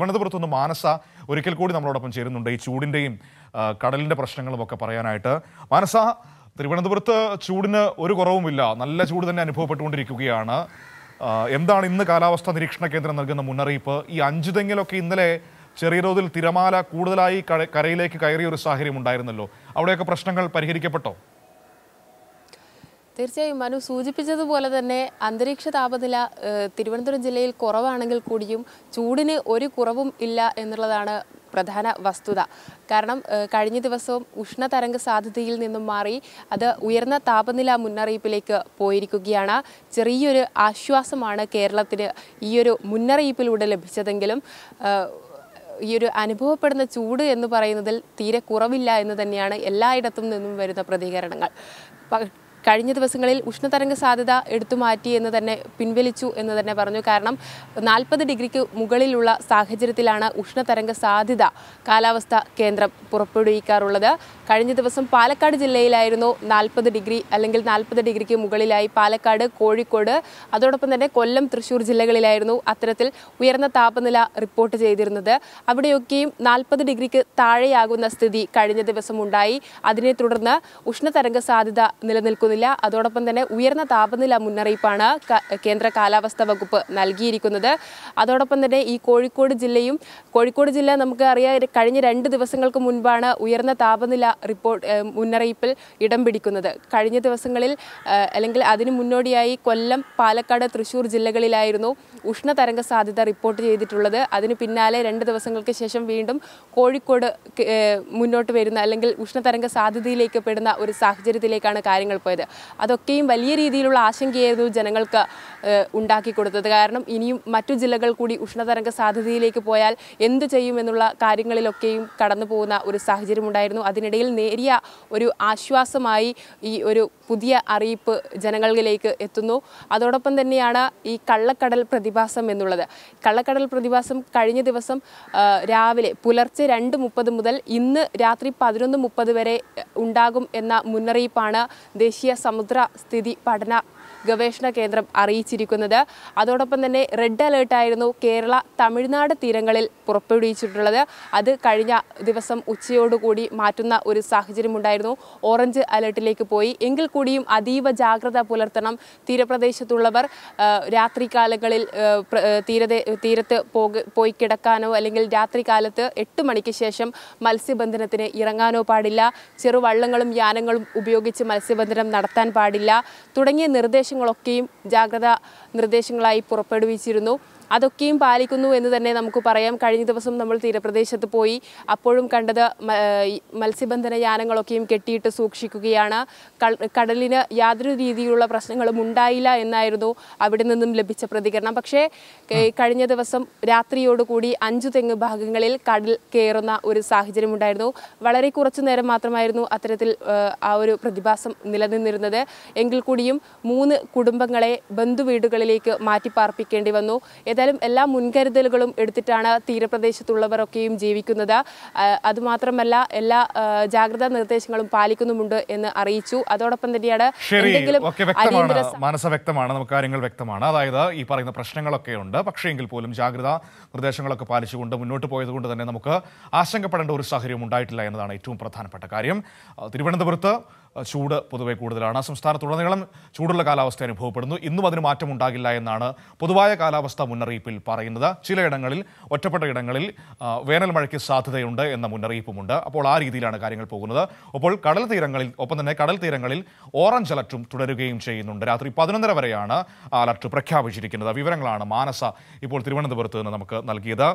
നിന്ന് മാനസ ഒരിക്കൽ കൂടി നമ്മളോടൊപ്പം ചേരുന്നുണ്ട് ഈ ചൂടിൻ്റെയും കടലിൻ്റെ പ്രശ്നങ്ങളും ഒക്കെ പറയാനായിട്ട് മാനസ തിരുവനന്തപുരത്ത് ചൂടിന് ഒരു കുറവുമില്ല നല്ല ചൂട് തന്നെ അനുഭവപ്പെട്ടുകൊണ്ടിരിക്കുകയാണ് എന്താണ് ഇന്ന് കാലാവസ്ഥാ നിരീക്ഷണ കേന്ദ്രം നൽകുന്ന മുന്നറിയിപ്പ് ഈ അഞ്ചു തെങ്ങിലൊക്കെ ഇന്നലെ ചെറിയ തോതിൽ തിരമാല കൂടുതലായി കരയിലേക്ക് കയറിയ ഒരു സാഹചര്യം ഉണ്ടായിരുന്നല്ലോ അവിടെയൊക്കെ പ്രശ്നങ്ങൾ പരിഹരിക്കപ്പെട്ടോ തീർച്ചയായും മനു സൂചിപ്പിച്ചതുപോലെ തന്നെ അന്തരീക്ഷ താപനില തിരുവനന്തപുരം ജില്ലയിൽ കുറവാണെങ്കിൽ കൂടിയും ചൂടിന് ഒരു കുറവും ഇല്ല എന്നുള്ളതാണ് പ്രധാന വസ്തുത കാരണം കഴിഞ്ഞ ദിവസവും ഉഷ്ണതരംഗ സാധ്യതയിൽ നിന്നും മാറി അത് ഉയർന്ന താപനില മുന്നറിയിപ്പിലേക്ക് പോയിരിക്കുകയാണ് ചെറിയൊരു ആശ്വാസമാണ് കേരളത്തിന് ഈയൊരു മുന്നറിയിപ്പിലൂടെ ലഭിച്ചതെങ്കിലും ഈ ഒരു അനുഭവപ്പെടുന്ന ചൂട് എന്ന് പറയുന്നതിൽ തീരെ കുറവില്ല എന്ന് തന്നെയാണ് എല്ലായിടത്തും നിന്നും വരുന്ന പ്രതികരണങ്ങൾ കഴിഞ്ഞ ദിവസങ്ങളിൽ ഉഷ്ണതരംഗ സാധ്യത എടുത്തുമാറ്റി എന്ന് തന്നെ പിൻവലിച്ചു എന്ന് തന്നെ പറഞ്ഞു കാരണം നാൽപ്പത് ഡിഗ്രിക്ക് മുകളിലുള്ള സാഹചര്യത്തിലാണ് ഉഷ്ണതരംഗ സാധ്യത കാലാവസ്ഥ കേന്ദ്രം പുറപ്പെടുവിക്കാറുള്ളത് കഴിഞ്ഞ ദിവസം പാലക്കാട് ജില്ലയിലായിരുന്നു നാൽപ്പത് ഡിഗ്രി അല്ലെങ്കിൽ നാൽപ്പത് ഡിഗ്രിക്ക് മുകളിലായി പാലക്കാട് കോഴിക്കോട് അതോടൊപ്പം തന്നെ കൊല്ലം തൃശൂർ ജില്ലകളിലായിരുന്നു അത്തരത്തിൽ ഉയർന്ന താപനില റിപ്പോർട്ട് ചെയ്തിരുന്നത് അവിടെയൊക്കെയും നാൽപ്പത് ഡിഗ്രിക്ക് താഴെയാകുന്ന സ്ഥിതി കഴിഞ്ഞ ദിവസം ഉണ്ടായി അതിനെ തുടർന്ന് ഉഷ്ണതരംഗ സാധ്യത നിലനിൽക്കുന്നു കാണുന്നില്ല അതോടൊപ്പം തന്നെ ഉയർന്ന താപനില മുന്നറിയിപ്പാണ് കേന്ദ്ര കാലാവസ്ഥ വകുപ്പ് നൽകിയിരിക്കുന്നത് അതോടൊപ്പം തന്നെ ഈ കോഴിക്കോട് ജില്ലയും കോഴിക്കോട് ജില്ല നമുക്ക് അറിയാം കഴിഞ്ഞ രണ്ട് ദിവസങ്ങൾക്ക് മുൻപാണ് ഉയർന്ന താപനില റിപ്പോർട്ട് മുന്നറിയിപ്പിൽ ഇടം പിടിക്കുന്നത് കഴിഞ്ഞ ദിവസങ്ങളിൽ അല്ലെങ്കിൽ അതിനു മുന്നോടിയായി കൊല്ലം പാലക്കാട് തൃശ്ശൂർ ജില്ലകളിലായിരുന്നു ഉഷ്ണതരംഗ സാധ്യത റിപ്പോർട്ട് ചെയ്തിട്ടുള്ളത് അതിന് പിന്നാലെ രണ്ട് ദിവസങ്ങൾക്ക് ശേഷം വീണ്ടും കോഴിക്കോട് മുന്നോട്ട് വരുന്ന അല്ലെങ്കിൽ ഉഷ്ണതരംഗ സാധ്യതയിലേക്ക് പെടുന്ന ഒരു സാഹചര്യത്തിലേക്കാണ് കാര്യങ്ങൾ പോയത് അതൊക്കെയും വലിയ രീതിയിലുള്ള ആശങ്കയായിരുന്നു ജനങ്ങൾക്ക് ഉണ്ടാക്കി കൊടുത്തത് കാരണം ഇനിയും മറ്റു ജില്ലകൾ കൂടി ഉഷ്ണതരംഗ സാധ്യതയിലേക്ക് പോയാൽ എന്തു ചെയ്യുമെന്നുള്ള കാര്യങ്ങളിലൊക്കെയും കടന്നു പോകുന്ന ഒരു സാഹചര്യമുണ്ടായിരുന്നു അതിനിടയിൽ നേരിയ ഒരു ആശ്വാസമായി ഈ ഒരു പുതിയ അറിയിപ്പ് ജനങ്ങളിലേക്ക് എത്തുന്നു അതോടൊപ്പം തന്നെയാണ് ഈ കള്ളക്കടൽ പ്രതി പ്രതിഭാസം എന്നുള്ളത് കള്ളക്കടൽ പ്രതിഭാസം കഴിഞ്ഞ ദിവസം രാവിലെ പുലർച്ചെ രണ്ട് മുപ്പത് മുതൽ ഇന്ന് രാത്രി പതിനൊന്ന് മുപ്പത് വരെ ഉണ്ടാകും എന്ന മുന്നറിയിപ്പാണ് ദേശീയ സമുദ്ര സ്ഥിതി പഠന ഗവേഷണ കേന്ദ്രം അറിയിച്ചിരിക്കുന്നത് അതോടൊപ്പം തന്നെ റെഡ് അലേർട്ടായിരുന്നു കേരള തമിഴ്നാട് തീരങ്ങളിൽ പുറപ്പെടുവിച്ചിട്ടുള്ളത് അത് കഴിഞ്ഞ ദിവസം ഉച്ചയോടുകൂടി മാറ്റുന്ന ഒരു സാഹചര്യമുണ്ടായിരുന്നു ഓറഞ്ച് അലേർട്ടിലേക്ക് പോയി എങ്കിൽ കൂടിയും അതീവ ജാഗ്രത പുലർത്തണം തീരപ്രദേശത്തുള്ളവർ രാത്രി കാലങ്ങളിൽ തീരത്തെ തീരത്ത് പോയി കിടക്കാനോ അല്ലെങ്കിൽ രാത്രി കാലത്ത് എട്ട് മണിക്ക് ശേഷം മത്സ്യബന്ധനത്തിന് ഇറങ്ങാനോ പാടില്ല ചെറുവള്ളങ്ങളും യാനങ്ങളും ഉപയോഗിച്ച് മത്സ്യബന്ധനം നടത്താൻ പാടില്ല തുടങ്ങിയ നിർദ്ദേശങ്ങൾ നിർദ്ദേശങ്ങളൊക്കെയും ജാഗ്രതാ നിർദ്ദേശങ്ങളായി പുറപ്പെടുവിച്ചിരുന്നു അതൊക്കെയും പാലിക്കുന്നു എന്ന് തന്നെ നമുക്ക് പറയാം കഴിഞ്ഞ ദിവസം നമ്മൾ തീരപ്രദേശത്ത് പോയി അപ്പോഴും കണ്ടത് മത്സ്യബന്ധന യാനങ്ങളൊക്കെയും കെട്ടിയിട്ട് സൂക്ഷിക്കുകയാണ് കടലിന് യാതൊരു രീതിയിലുള്ള പ്രശ്നങ്ങളും ഉണ്ടായില്ല എന്നായിരുന്നു അവിടെ നിന്നും ലഭിച്ച പ്രതികരണം പക്ഷേ കഴിഞ്ഞ ദിവസം രാത്രിയോടുകൂടി അഞ്ചു തെങ്ങ് ഭാഗങ്ങളിൽ കടൽ കയറുന്ന ഒരു സാഹചര്യം ഉണ്ടായിരുന്നു വളരെ കുറച്ചു നേരം മാത്രമായിരുന്നു അത്തരത്തിൽ ആ ഒരു പ്രതിഭാസം നിലനിന്നിരുന്നത് എങ്കിൽ കൂടിയും മൂന്ന് കുടുംബങ്ങളെ ബന്ധുവീടുകളിലേക്ക് മാറ്റിപ്പാർപ്പിക്കേണ്ടി വന്നു ഏതായാലും എല്ലാ മുൻകരുതലുകളും എടുത്തിട്ടാണ് തീരപ്രദേശത്തുള്ളവരൊക്കെയും ജീവിക്കുന്നത് അതുമാത്രമല്ല എല്ലാ ജാഗ്രതാ നിർദ്ദേശങ്ങളും പാലിക്കുന്നുമുണ്ട് എന്ന് അറിയിച്ചു അതോടൊപ്പം തന്നെയാണ് മനസ്സ് വ്യക്തമാണ് നമുക്ക് കാര്യങ്ങൾ വ്യക്തമാണ് അതായത് ഈ പറയുന്ന പ്രശ്നങ്ങളൊക്കെ ഉണ്ട് പക്ഷേ എങ്കിൽ പോലും ജാഗ്രതാ നിർദ്ദേശങ്ങളൊക്കെ പാലിച്ചുകൊണ്ട് മുന്നോട്ട് പോയതുകൊണ്ട് തന്നെ നമുക്ക് ആശങ്കപ്പെടേണ്ട ഒരു സാഹചര്യം ഉണ്ടായിട്ടില്ല എന്നതാണ് ഏറ്റവും പ്രധാനപ്പെട്ട കാര്യം തിരുവനന്തപുരത്ത് ചൂട് പൊതുവെ കൂടുതലാണ് സംസ്ഥാനത്തുടനീളം ചൂടുള്ള കാലാവസ്ഥ അനുഭവപ്പെടുന്നു ഇന്നും അതിന് മാറ്റമുണ്ടാകില്ല എന്നാണ് പൊതുവായ കാലാവസ്ഥ മുന്നറിയിപ്പിൽ പറയുന്നത് ചിലയിടങ്ങളിൽ ഒറ്റപ്പെട്ട ഇടങ്ങളിൽ വേനൽ മഴയ്ക്ക് സാധ്യതയുണ്ട് എന്ന മുന്നറിയിപ്പുമുണ്ട് അപ്പോൾ ആ രീതിയിലാണ് കാര്യങ്ങൾ പോകുന്നത് അപ്പോൾ കടൽ തീരങ്ങളിൽ ഒപ്പം തന്നെ കടൽ തീരങ്ങളിൽ ഓറഞ്ച് അലർട്ടും തുടരുകയും ചെയ്യുന്നുണ്ട് രാത്രി പതിനൊന്നര വരെയാണ് അലർട്ട് പ്രഖ്യാപിച്ചിരിക്കുന്നത് വിവരങ്ങളാണ് മാനസ ഇപ്പോൾ തിരുവനന്തപുരത്ത് നിന്ന് നമുക്ക് നൽകിയത്